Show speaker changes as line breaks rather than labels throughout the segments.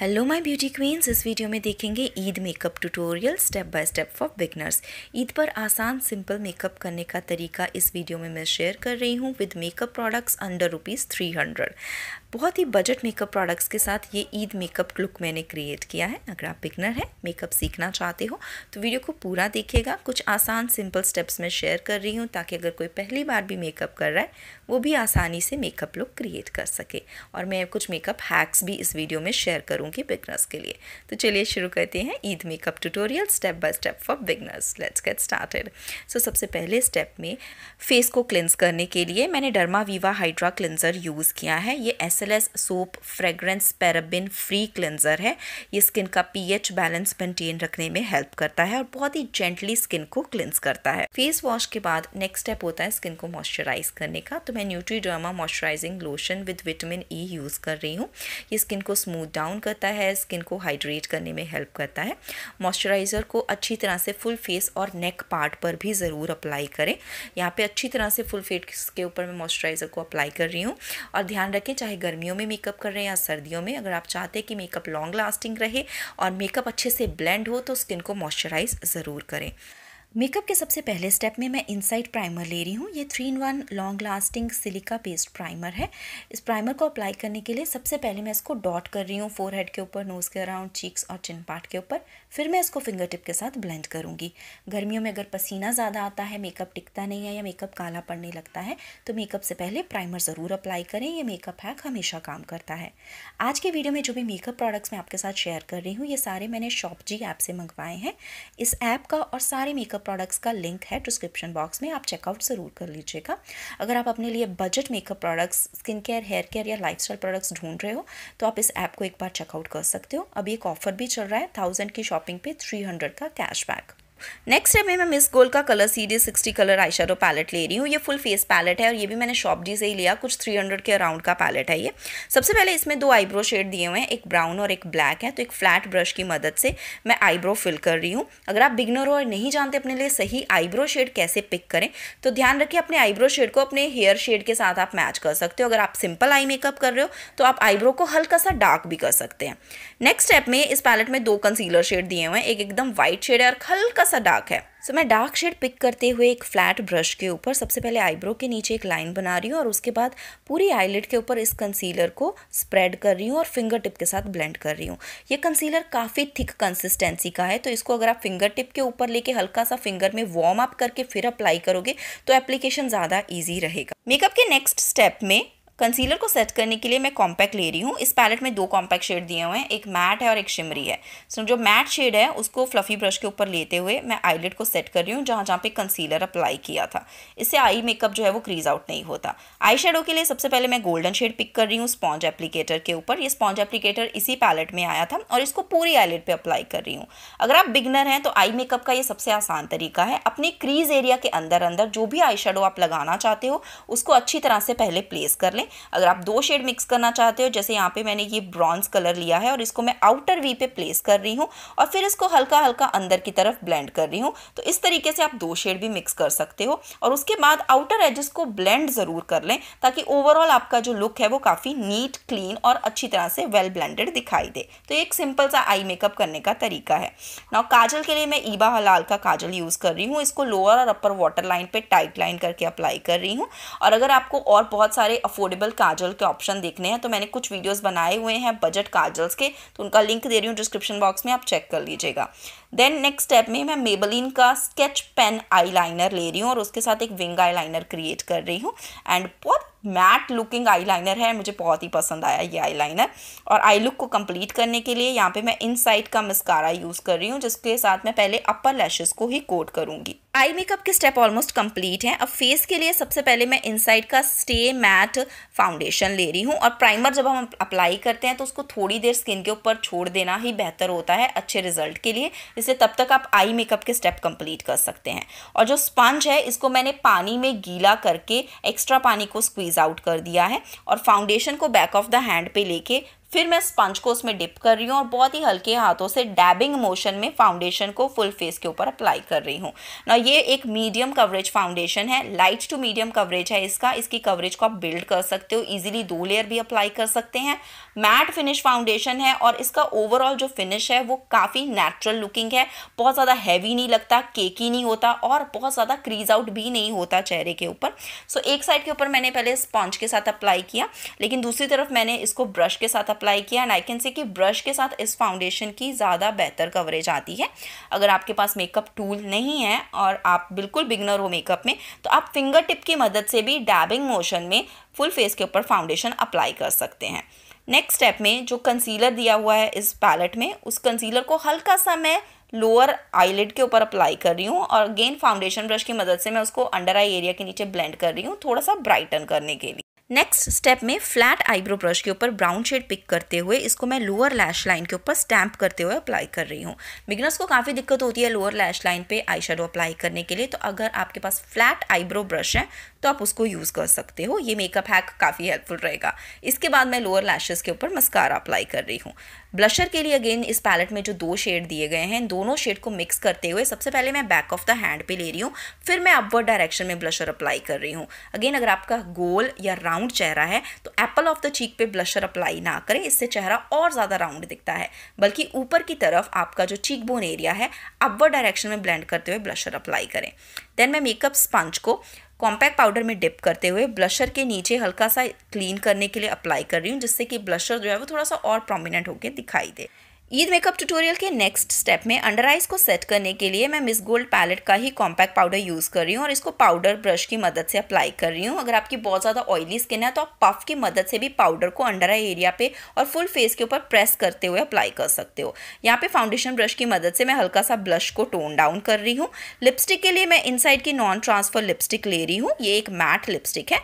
hello my beauty queens इस video में देखेंगे Eid makeup tutorial step by step for beginners Eid पर आसान सिंपल मेकअप करने का तरीका इस वीडियो में मैं शेयर कर रही हूँ with makeup products under rupees three hundred बहुत ही बजट मेकअप प्रोडक्ट्स के साथ ये ईद मेकअप लुक मैंने क्रिएट किया है अगर आप बिगनर हैं मेकअप सीखना चाहते हो तो वीडियो को पूरा देखिएगा कुछ आसान सिंपल स्टेप्स मैं शेयर कर रही हूँ ताकि अगर कोई पहली बार भी मेकअप कर रहा है वो भी आसानी से मेकअप लुक क्रिएट कर सके और मैं कुछ मेकअप हैक्स भी इस वीडियो में शेयर करूँगी बिगनर्स के लिए तो चलिए शुरू करते हैं Eid makeup tutorial step by step for beginners let's get started so सबसे पहले स्टेप में फेस को क्लिनस करने के लिए मैंने derma viva hydra cleanser use किया है ये ऐसा moistureless soap fragrance paraben free cleanser है ये स्किन का पीएच बैलेंस मेंटेन रखने में हेल्प करता है और बहुत ही जेंटली स्किन को क्लेंस करता है फेस वॉश के बाद नेक्स्ट स्टेप होता है स्किन को मॉइस्चराइज करने का तो मैं nutriderma moisturising lotion with vitamin E use कर रही हूँ ये स्किन को स्मूथ डाउन करता है स्किन को हाइड्रेट करने में हेल्प करता है मॉइस्चराइज़र को अच्छी तरह से फुल फेस और नेक पार्ट पर भी ज़रूर अप्लाई करें यहाँ पे अच्छी तरह से फुल फेस के ऊपर मैं मॉइस्चराइज़र को अप्लाई कर रही हूँ और ध्यान रखें चाहे गर्मियों में मेकअप कर रहे हैं या सर्दियों में अगर आप चाहते हैं कि मेकअप लॉन्ग लास्टिंग रहे और मेकअप अच्छे से ब्लेंड हो तो स्किन को मॉइस्चराइज ज़रूर करें मेकअप के सबसे पहले स्टेप में मैं इनसाइड प्राइमर ले रही हूँ ये three in one long lasting silica paste primer है इस प्राइमर को अप्लाई करने के लिए सबसे पहले मैं इसको डॉट कर रही हूँ फोर हेड के ऊपर नोज़ के अराउंड चीक्स और चिन पार्ट के ऊपर फिर मैं इसको फिंगर टिप के साथ ब्लेंड करूँगी गर्मियों में अगर पसीना ज़्यादा आता है मेकअप टिकता नहीं है या मेकअप काला पड़ने लगता है तो मेकअप से पहले प्राइमर ज़रूर अप्लाई करें ये मेकअप हैक हमेशा काम करता है आज के वीडियो में जो भी मेकअप प्रोडक्ट्स मैं आपके साथ शेयर कर रही हूँ ये सारे मैंने शॉप जी ऐप से मंगवाए हैं इस ऐप का और सारे मेकअप मेकअप प्रोडक्ट्स का लिंक है डिस्क्रिप्शन बॉक्स में आप चेकआउट ज़रूर कर लीजिएगा अगर आप अपने लिए budget makeup products skin care hair care या लाइफ प्रोडक्ट्स ढूंढ रहे हो तो आप इस ऐप को एक बार चेकआउट कर सकते हो अभी एक ऑफर भी चल रहा है थाउजेंड की शॉपिंग पे थ्री हंड्रेड का कैशबैक नेक्स्ट है मैं मिस गोल्ड का colour C D sixty colour eye shadow palette ले रही हूँ ये फुल फेस पैलेट है और ये भी मैंने शॉप डी से ही लिया कुछ थ्री हंड्रेड के अराउंड का पैलेट है ये सबसे पहले इसमें दो आईब्रो शेड दिए हुए हैं एक ब्राउन और एक ब्लैक है तो एक फ्लैट ब्रश की मदद से मैं आईब्रो फिल कर रही हूँ अगर आप बिगनर हो और नहीं जानते अपने लिए सही आईब्रो शेड कैसे पिक करें तो ध्यान रखिए अपने आईब्रो शेड को अपने हेयर शेड के साथ आप मैच कर सकते हो अगर आप सिंपल आई मेकअप कर रहे हो तो आप आईब्रो को हल्का सा डार्क भी कर सकते हैं नेक्स्ट स्टेप में इस पैलेट में दो कंसीलर शेड दिए हुए हैं एक एकदम व्हाइट शेड है और हल्का थोड़ा सा डार्क है सो so, मैं डार्क शेड पिक करते हुए एक फ्लैट ब्रश के ऊपर सबसे पहले आईब्रो के नीचे एक लाइन बना रही हूँ और उसके बाद पूरी आईलेट के ऊपर इस कंसीलर को स्प्रेड कर रही हूँ और फिंगर टिप के साथ ब्लेंड कर रही हूँ ये कंसीलर काफ़ी थिक कंसिस्टेंसी का है तो इसको अगर आप फिंगर टिप के ऊपर लेके हल्का सा फिंगर में वार्म अप करके फिर अप्लाई करोगे तो एप्लीकेशन ज़्यादा ईजी रहेगा मेकअप के नेक्स्ट स्टेप में कंसीलर को सेट करने के लिए मैं कॉम्पैक्ट ले रही हूँ इस पैलेट में दो कॉम्पैक्ट शेड दिए हुए हैं एक मैट है और एक शिमरी है सो जो मैट शेड है उसको फ्लफ़ी ब्रश के ऊपर लेते हुए मैं आईलेट को सेट कर रही हूँ जहाँ जहाँ पे कंसीलर अप्लाई किया था इससे आई मेकअप जो है वो क्रीज आउट नहीं होता आई शेडो के लिए सबसे पहले मैं गोल्डन शेड पिक कर रही हूँ स्पॉन्ज एप्लीकेटर के ऊपर ये स्पॉन्ज एप्लीकेटर इसी पैलेट में आया था और इसको पूरी आईलेट पर अप्लाई कर रही हूँ अगर आप बिगनर हैं तो आई मेकअप का ये सबसे आसान तरीका है अपने क्रीज एरिया के अंदर अंदर जो भी आई आप लगाना चाहते हो उसको अच्छी तरह से पहले प्लेस कर लें अगर आप दो शेड मिक्स करना चाहते हो जैसे यहाँ पे मैंने ये ब्रॉन्ज कलर लिया है और इसको मैं आउटर वी पे प्लेस कर रही हूँ और फिर इसको हल्का हल्का अंदर की तरफ ब्लेंड कर रही हूँ तो इस तरीके से आप दो शेड भी मिक्स कर सकते हो और उसके बाद आउटर एजेस को ब्लेंड ज़रूर कर लें ताकि ओवरऑल आपका जो लुक है वो काफ़ी नीट क्लीन और अच्छी तरह से वेल ब्लेंडेड दिखाई दे तो एक सिंपल सा आई मेकअप करने का तरीका है ना काजल के लिए मैं ईबा हलाल का काजल यूज़ कर रही हूँ इसको लोअर और अपर वाटर लाइन पर टाइट लाइन करके अप्लाई कर रही हूँ और अगर आपको और बहुत सारे अफोर्डेबल अफोर्डेबल काजल के ऑप्शन देखने हैं तो मैंने कुछ वीडियोज़ बनाए हुए हैं बजट काजल्स के तो उनका लिंक दे रही हूँ डिस्क्रिप्शन बॉक्स में आप चेक कर लीजिएगा देन नेक्स्ट स्टेप में मैं मेबलिन का स्केच पेन आईलाइनर ले रही हूँ और उसके साथ एक विंग आईलाइनर क्रिएट कर रही हूँ एंड बहुत मैट लुकिंग आईलाइनर है मुझे बहुत ही पसंद आया ये आईलाइनर और आई लुक को कंप्लीट करने के लिए यहाँ पे मैं इनसाइड का मिस्कारा यूज़ कर रही हूँ जिसके साथ मैं पहले अपर लैशेस को ही कोट करूँगी आई मेकअप के स्टेप ऑलमोस्ट कंप्लीट हैं अब फेस के लिए सबसे पहले मैं इनसाइड का स्टे मैट फाउंडेशन ले रही हूँ और प्राइमर जब हम अप्लाई करते हैं तो उसको थोड़ी देर स्किन के ऊपर छोड़ देना ही बेहतर होता है अच्छे रिजल्ट के लिए इसलिए तब तक आप आई मेकअप के स्टेप कंप्लीट कर सकते हैं और जो स्पंज है इसको मैंने पानी में गीला करके एक्स्ट्रा पानी को स्क्वीज़ आउट कर दिया है और फाउंडेशन को बैक ऑफ द हैंड पे लेके फिर मैं स्पंज को उसमें डिप कर रही हूँ और बहुत ही हल्के हाथों से डैबिंग मोशन में फाउंडेशन को फुल फेस के ऊपर अप्लाई कर रही हूँ ना ये एक मीडियम कवरेज फाउंडेशन है लाइट टू मीडियम कवरेज है इसका इसकी कवरेज को आप बिल्ड कर सकते हो इजीली दो लेयर भी अप्लाई कर सकते हैं मैट फिनिश फाउंडेशन है और इसका ओवरऑल जो फिनिश है वो काफ़ी नेचुरल लुकिंग है बहुत ज़्यादा हैवी नहीं लगता केकी नहीं होता और बहुत ज़्यादा क्रीज आउट भी नहीं होता चेहरे के ऊपर सो एक साइड के ऊपर मैंने पहले स्पॉन्ज के साथ अप्लाई किया लेकिन दूसरी तरफ मैंने इसको ब्रश के साथ अप्लाई किया एंड आई कैन से कि ब्रश के साथ इस फाउंडेशन की ज़्यादा बेहतर कवरेज आती है अगर आपके पास मेकअप टूल नहीं है और आप बिल्कुल बिगनर हो मेकअप में तो आप फिंगर टिप की मदद से भी डैबिंग मोशन में फुल फेस के ऊपर फाउंडेशन अप्लाई कर सकते हैं नेक्स्ट स्टेप में जो कंसीलर दिया हुआ है इस पैलेट में उस कंसीलर को हल्का सा मैं लोअर आईलिड के ऊपर अप्लाई कर रही हूँ और अगेन फाउंडेशन ब्रश की मदद से मैं उसको अंडर आई एरिया के नीचे ब्लेंड कर रही हूँ थोड़ा सा ब्राइटन करने के लिए नेक्स्ट स्टेप में फ्लैट आईब्रो ब्रश के ऊपर ब्राउन शेड पिक करते हुए इसको मैं लोअर लैश लाइन के ऊपर स्टैम्प करते हुए अप्लाई कर रही हूँ बिगनर्स को काफ़ी दिक्कत होती है लोअर लैश लाइन पे आई अप्लाई करने के लिए तो अगर आपके पास फ्लैट आईब्रो ब्रश है तो आप उसको यूज़ कर सकते हो ये मेकअप हैक काफ़ी हेल्पफुल रहेगा इसके बाद मैं लोअर लैशेज़ के ऊपर मस्कारा अप्लाई कर रही हूँ ब्लशर के लिए अगेन इस पैलेट में जो दो शेड दिए गए हैं दोनों शेड को मिक्स करते हुए सबसे पहले मैं बैक ऑफ द हैंड पे ले रही हूँ फिर मैं अपवर्ड डायरेक्शन में ब्लशर अप्लाई कर रही हूँ अगेन अगर आपका गोल या राउंड चेहरा है तो एप्पल ऑफ द चीक पे ब्लशर अप्लाई ना करें इससे चेहरा और ज़्यादा राउंड दिखता है बल्कि ऊपर की तरफ आपका जो चीक बोन एरिया है अपवर्ड डायरेक्शन में ब्लेंड करते हुए ब्लशर अप्लाई करें देन मैं मेकअप स्पंज को कॉम्पैक्ट पाउडर में डिप करते हुए ब्लशर के नीचे हल्का सा क्लीन करने के लिए अप्लाई कर रही हूँ जिससे कि ब्लशर जो है वो थोड़ा सा और प्रोमिनेंट होकर दिखाई दे ईद मेकअप ट्यूटोरियल के नेक्स्ट स्टेप में अंडर आइज को सेट करने के लिए मैं मिस गोल्ड पैलेट का ही कॉम्पैक्ट पाउडर यूज़ कर रही हूँ और इसको पाउडर ब्रश की मदद से अप्लाई कर रही हूँ अगर आपकी बहुत ज़्यादा ऑयली स्किन है तो आप पफ की मदद से भी पाउडर को अंडर आई एरिया पे और फुल फेस के ऊपर प्रेस करते हुए अप्लाई कर सकते हो यहाँ पर फाउंडेशन ब्रश की मदद से मैं हल्का सा ब्लश को टोन डाउन कर रही हूँ लिपस्टिक के लिए मैं इनसाइड की नॉन ट्रांसफर लिपस्टिक ले रही हूँ ये एक मैट लिपस्टिक है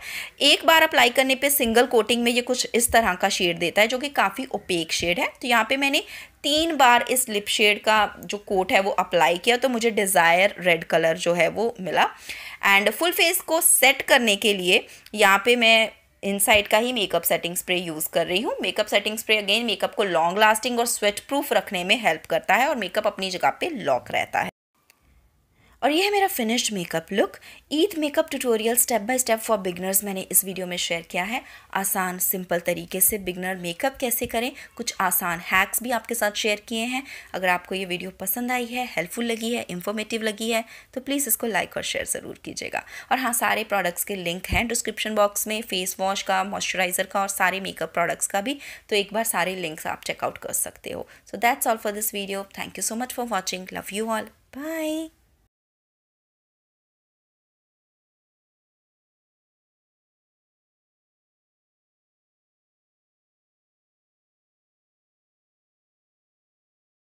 एक बार अप्लाई करने पर सिंगल कोटिंग में ये कुछ इस तरह का शेड देता है जो कि काफ़ी ओपेक शेड है तो यहाँ पर मैंने तीन बार इस लिप शेड का जो कोट है वो अप्लाई किया तो मुझे डिज़ायर रेड कलर जो है वो मिला एंड फुल फेस को सेट करने के लिए यहाँ पे मैं इनसाइड का ही मेकअप सेटिंग स्प्रे यूज़ कर रही हूँ makeup setting spray again makeup को लॉन्ग लास्टिंग और स्वेट प्रूफ रखने में हेल्प करता है और मेकअप अपनी जगह पे लॉक रहता है और ये है मेरा finished makeup look Eid makeup tutorial step by step for beginners मैंने इस वीडियो में शेयर किया है आसान सिंपल तरीके से बिगनर मेकअप कैसे करें कुछ आसान हैक्स भी आपके साथ शेयर किए हैं अगर आपको ये वीडियो पसंद आई है हेल्पफुल लगी है इन्फॉर्मेटिव लगी है तो प्लीज़ इसको लाइक और शेयर ज़रूर कीजिएगा और हाँ सारे प्रोडक्ट्स के लिंक हैं डिस्क्रिप्शन बॉक्स में फेस वॉश का मॉइस्चराइज़र का और सारे मेकअप प्रोडक्ट्स का भी तो एक बार सारे लिंक्स आप चेकआउट कर सकते हो so that's all for this video thank you so much for watching love you all bye